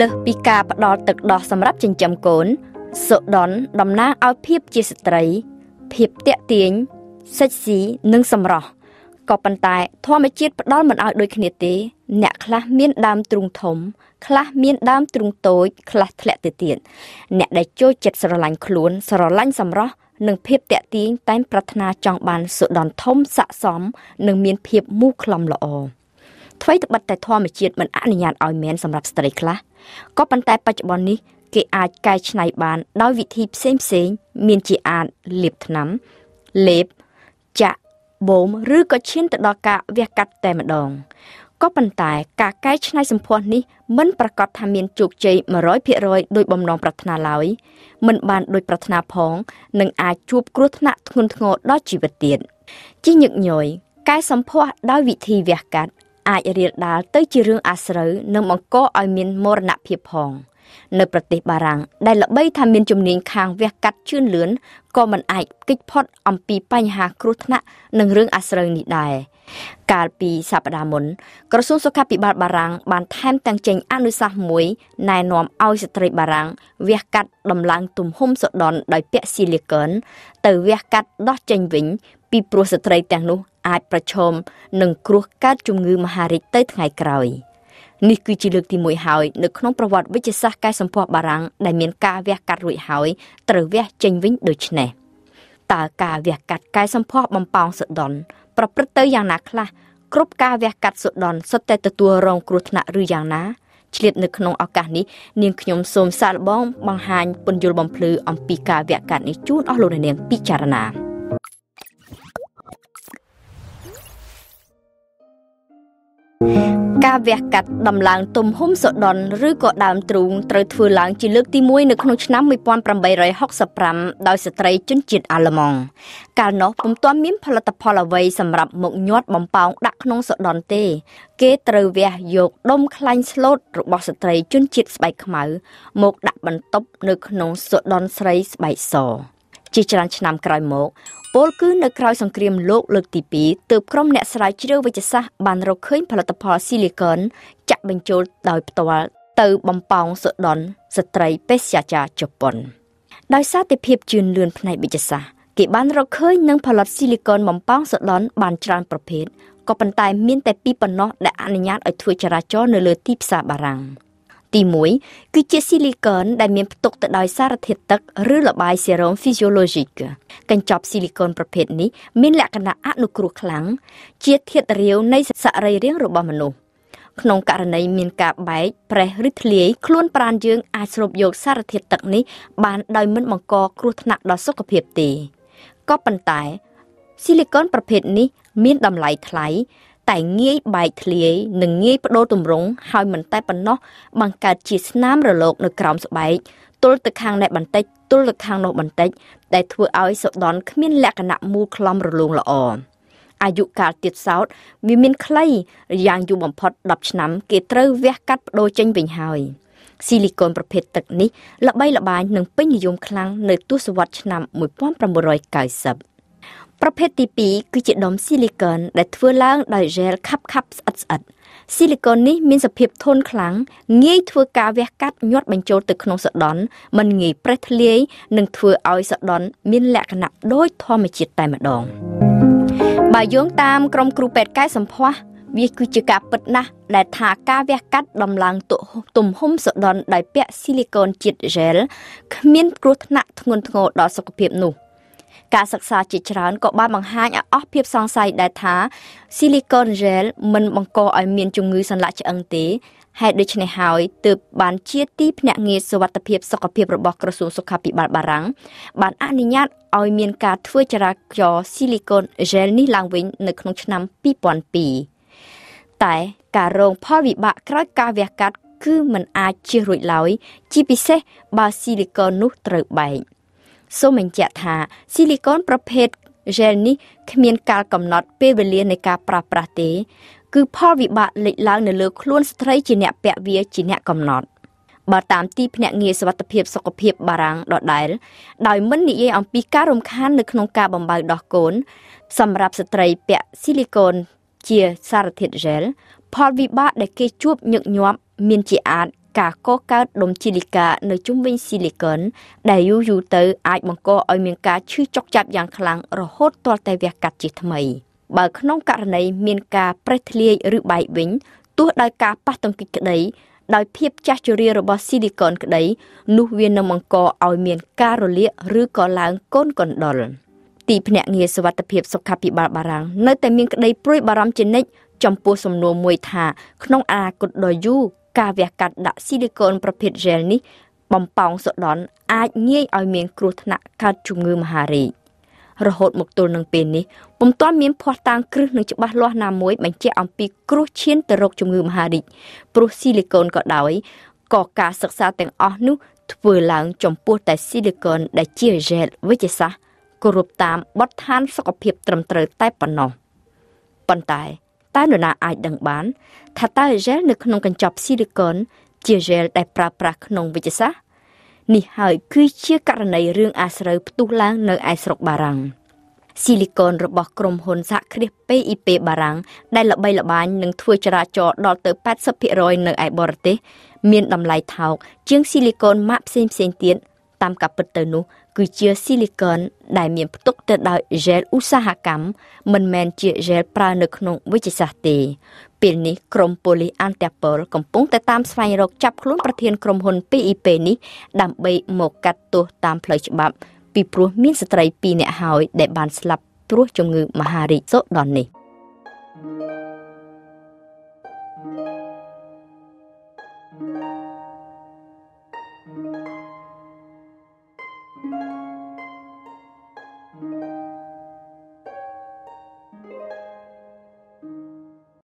លើសពីការផ្ដល់ទឹកដោះសម្រាប់ចិញ្ចឹមកូនសូដនតំណាងឲ្យភាពជាស្ត្រីភាពតាក់ទាញសិចស៊ីនិងសម្រស់ក៏ប៉ុន្តែធម្មជាតិផ្ដល់មិនឲ្យដូចគ្នាទេអ្នកខ្លះមានដើមទ្រូងធំខ្លះមានដើមទ្រូងតូចខ្លះធ្លាក់ទៅទៀតអ្នកដែលចូលចិត្តស្រឡាញ់ខ្លួន ស្រឡាញ់សម្រស់និងភាពតាក់ទាញតែងប្រាថ្នាចង់បានសុដនធំស័កសមនិងមានភាពមូលក្លំល្អ។ថ្មីត្បិតតែធម្មជាតិមិនអនុញ្ញាតឲ្យមានសម្រាប់ស្ត្រីខ្លះក៏ប៉ុន្តែបច្ចុប្បន្ននេះគេអាចកែច្នៃបានដោយវិធីផ្សេងផ្សេងមានជាអាចលាបថ្នាំលេបចាក់បូមឬក៏ឈានទៅដល់ការវះកាត់តែម្ដងក៏ប៉ុន្តែការកែច្នៃសម្ផស្សនេះមិនប្រកាសថាមានជោគជ័យ100%ដោយបំណងប្រាថ្នាឡើយមិនបានដោយប្រាថ្នាផងនឹងអាចជួបគ្រោះថ្នាក់ធ្ងន់ធ្ងរដល់ជីវិតទៀតជាញឹកញយកាយសម្ផស្សដោយវិធីវះកាត់អាចរាលដាលទៅជារឿងអាស្រូវនិងបង្កឲ្យមានមរណភាពផងនៅប្រទេសបារាំងដែលល្បីថាមានជំនាញខាងវះកាត់ជឿនលឿនក៏មិនអាចគេចផុត អំពីបញ្ហាគ្រោះថ្នាក់និងរឿងអាស្រូវនេះដែរកាលពីសប្តាហ៍មុនក្រសួងសុខាភិបាលបារាំងបាន ថែមទាំងចេញអនុសាសន៍មួយណែនាំឲ្យស្ត្រីបារាំងវះកាត់ដំឡើងទំហំសូដុនដោយពាក់ស៊ីលីកនទៅវះកាត់ដោះចេញវិញពីព្រោះស្ត្រីទាំងនោះអាចប្រឈមនឹងគ្រោះកើតជំងឺមហារីកទៅថ្ងៃក្រោយនេះគឺជាលើកទី1ហើយនៅក្នុងប្រវត្តិវិទ្យាសាស្ត្រកែសម្ផស្សបារាំងដែលមានការវះកាត់រួចហើយត្រូវវះចេញវិញដូចនេះតើការវះកាត់កែសម្ផស្សបំពងសុដនប្រព្រឹត្តទៅយ៉ាងណាខ្លះគ្រប់ការវះកាត់សុដនសុទ្ធតែទទួលរងគ្រោះថ្នាក់ឬយ៉ាងណាឆ្លៀតនៅក្នុងឱកាសនេះនាងខ្ញុំសូមសាកល្បងបង្ហាញពន្យល់បំភ្លឺអំពីការវះកាត់នេះជូនអស់លោកអ្នកនាងពិចារណា។ការវះកាត់ដំឡើងទំហំសូដនឬក៏ដើមទ្រូងត្រូវធ្វើឡើងជាលើកទី1នៅក្នុងឆ្នាំ1865ដោយស្ត្រីជនជាតិអាល្លឺម៉ង់កាលនោះពុំទាន់មានផលិតផលអ្វីសម្រាប់មកញាត់បំពងដាក់ក្នុងសូដនទេ គេត្រូវវះយកដុំខ្លាញ់ស្លូតរបស់ស្ត្រីជនជាតិស្បែកខ្មៅមកដាក់បន្ទប់ នៅក្នុងសូដនស្រីស្បែកសរជាច្រើនឆ្នាំក្រោយមកពលគឺនៅក្រោយសង្គ្រាមលោកលើកទី2ទើបក្រុមអ្នកស្រាវជ្រាវវិទ្យាសាស្ត្របានរកឃើញ ផលិតផលស៊ីលីកនចាក់បញ្ចូលដោយផ្ទាល់ទៅបំពង់សូដុនស្ត្រីបេសជ្ជចារជប៉ុនដោយសារតែភាពជឿនលឿនផ្នែកវិទ្យាសាស្ត្រគេបានរកឃើញនឹងផលិតស៊ីលីកនបំពង់សូដុនបានច្រើនប្រភេទក៏ប៉ុន្តែមានតែពីរប៉ុណ្ណោះដែលអនុញ្ញាតឲ្យធ្វើចរាចរនៅលើទីផ្សារបារាំង។ទី1គឺជាស៊ីលីកនដែលមានផ្ទុកទៅដោយសារធាតុទឹក ឬលបាយសេរ៉ូម physiologique កញ្ចប់ស៊ីលីកនប្រភេទនេះមានលក្ខណៈអនុគ្រោះខ្លាំងជាធាតុរាវនៃសរីរាង្គរបស់មនុស្សក្នុងករណីមានការបែកប្រេះឬធ្លាយខ្លួនប្រាណយើង អាចស្រូបយក សារធាតុទឹកនេះបានដោយមិនបង្កគ្រោះថ្នាក់ដល់សុខភាពទេក៏ប៉ុន្តែស៊ីលីកនប្រភេទនេះ មានតម្លៃថ្លៃតែងាយបែកធ្លាយនិងងាយបដូរទម្រង់ហើយមិនតែប៉ុណ្ណោះបង្កើតជាស្នាមរលកនៅក្រោមស្បែកទល់ទៅខាងនេះបន្តិចទល់ទៅខាងនោះបន្តិចដែលធ្វើឲ្យសូដនគ្មានលក្ខណៈមូលខ្លំរលោងល្អអាយុកាលទៀតសោតវាមានខ្លីរយ៉ាងយូរបំផុត10ឆ្នាំ គេត្រូវវះកាត់បដូរចេញវិញហើយស៊ីលីកូនប្រភេទទឹកនេះល្បីល្បាញនិងពេញនិយមខ្លាំងនៅទសវត្សរ៍ឆ្នាំ1990ប្រភេទទី2គឺជាដុំស៊ីលីកនដែលធ្វើឡើងដោយរ៉ែលខាប់ខាប់ស្អិតស្អិតស៊ីលីកននេះមានសភាពធន់ខ្លាំងងាយធ្វើការវះកាត់ញាត់បញ្ចូលទៅក្នុងសដន់មិនងាយប្រេះធ្លាយនិងធ្វើឲ្យសដន់មាន លក្ខណៈដូចធម្មជាតិតែម្ដងបើយោងតាមក្រុមគ្រូពេទ្យកែសម្ផស្សវាគឺជាការពិតណាស់ដែលថាការវះកាត់ដំឡើងទំហំសដន់ដោយពាក់ស៊ីលីកនជាតិរ៉ែលគ្មានគ្រោះថ្នាក់ធ្ងន់ធ្ងរដល់សុខភាពនោះ។ការសិក្សាជាច្រើនក៏បានបង្ហាញឲ្យអស់ភាពសង្ស័យដែរថា silicone gel មិនបង្កឲ្យមានជំងឺសន្លាក់ឆ្អឹងទេហេតុដូច្នេះហើយទើបបានជាទីភ្នាក់ងារសុវត្ថិភាពសុខភាពរបស់ក្រសួងសុខាភិបាលបារាំងបានអនុញ្ញាតឲ្យមានការធ្វើចរាចរណ៍ silicone gel នេះឡើងវិញនៅក្នុងឆ្នាំ2002តែការរងផលវិបាកក្រោយការវះកាត់គឺมันអាចជៀសរួចឡើយជាពិសេសបើស៊ីលីកននោះត្រូវបែក។សូមបញ្ជាក់ថាស៊ីលីកូនប្រភេទ gel នេះ គ្មានកាលកំណត់ពេលវេលានៃការប្រើប្រាស់ទេ គឺផលវិបាកលេចឡើង នៅលើខ្លួនស្ត្រីជាអ្នកពាក់វាជាអ្នកកំណត់បើតាមទីភ្នាក់ងារសវត្ថភាពសុខភាពបារាំងដដែលដោយមិននិយាយអំពីការរំខាន នៅក្នុងការបំបៅដោះកូន សម្រាប់ស្ត្រីពាក់ស៊ីលីកូនជាសារធាតុ gel ផលវិបាកដែលគេ ជួបញឹកញាប់មានជាអាចការកកើតដុំជីលីកានៅជុំវិញស៊ីលីកុនដែលយូរយូរទៅអាចបង្កឲ្យមានការឈឺចុកចាប់យ៉ាងខ្លាំងរហូតទាល់តែវះកាត់ជាថ្មី បើក្នុងករណីមានការប្រេះធ្លាយឬបែកវិញទោះដោយការប៉ះទង្គិចក្តី ដោយភាពចាស់ជរារបស់ស៊ីលីកុនក្តីនោះវានឹងបង្កឲ្យមានការរលាកឬក៏ឡើងកូនកណ្ដុរទីភ្នាក់ងារសវត្ថភាពសុខាភិបាលបារាំងនៅតែមានក្តីព្រួយបារម្ភជានិច្ចចំពោះសំណួរមួយថា ក្នុងអនាគតដ៏យូរការវះកាត់ដាក់ស៊ីលីកូនប្រភេទ gel នេះ បំប៉ោងសូដនអាចងាយឲ្យមានគ្រោះថ្នាក់កើតជំងឺមហារីករហូតមកទល់នឹងពេលនេះពុំទាន់មានភ័ស្តុតាងគ្រឹះនឹងច្បាស់លាស់ណាមួយបញ្ជាក់អំពីគ្រោះឈានទៅរកជំងឺមហារីកព្រោះស៊ីលីកូនក៏ដោយក៏ការសិក្សាទាំងអស់នោះធ្វើឡើងចំពោះតែស៊ីលីកូនដែលជា gel វិទ្យាសាស្ត្រគោរពតាមបទដ្ឋានសុខភាពត្រឹមត្រូវតែប៉ុណ្ណោះប៉ុន្តែតើនរណាអាចដឹងបានថាតើហ្សែលនៅក្នុងកញ្ចប់ស៊ីលីកុនជាហ្សែលដែលប្រើប្រាស់ក្នុងវិទ្យាសាស្ត្រនេះហើយ គឺជាករណីរឿងអាស្រូវផ្ទុះឡើងនៅឯស្រុកបារាំងស៊ីលីកុនរបស់ក្រុមហ៊ុនសហគ្រាស PIP បារាំងដែលល្បីល្បាញនឹងធ្វើចរាចរដល់ទៅ80%នៅឯបរទេស មានតម្លៃថោកជាងស៊ីលីកុនម៉ាកផ្សេងៗទៀតតាមការពិតទៅនោះគឺជាស៊ីលីកនដែលមានផ្ទុកទៅដោយហ្សែលឧស្សាហកម្មមិនមែនជាហ្សែលប្រើនៅក្នុងវិទ្យាសាស្ត្រទេពេលនេះក្រមប៉ូលីសអានតាប៉ុលកំពុង តែតាមស្វែងរកចាប់ខ្លួនប្រធានក្រុមហ៊ុន PIP នេះដើម្បីមកកាត់ទោសតាមផ្លូវច្បាប់ ពីព្រោះមានស្ត្រី2នាក់ហើយដែល បានស្លាប់ព្រោះជំងឺមហារីកសូដននេះ។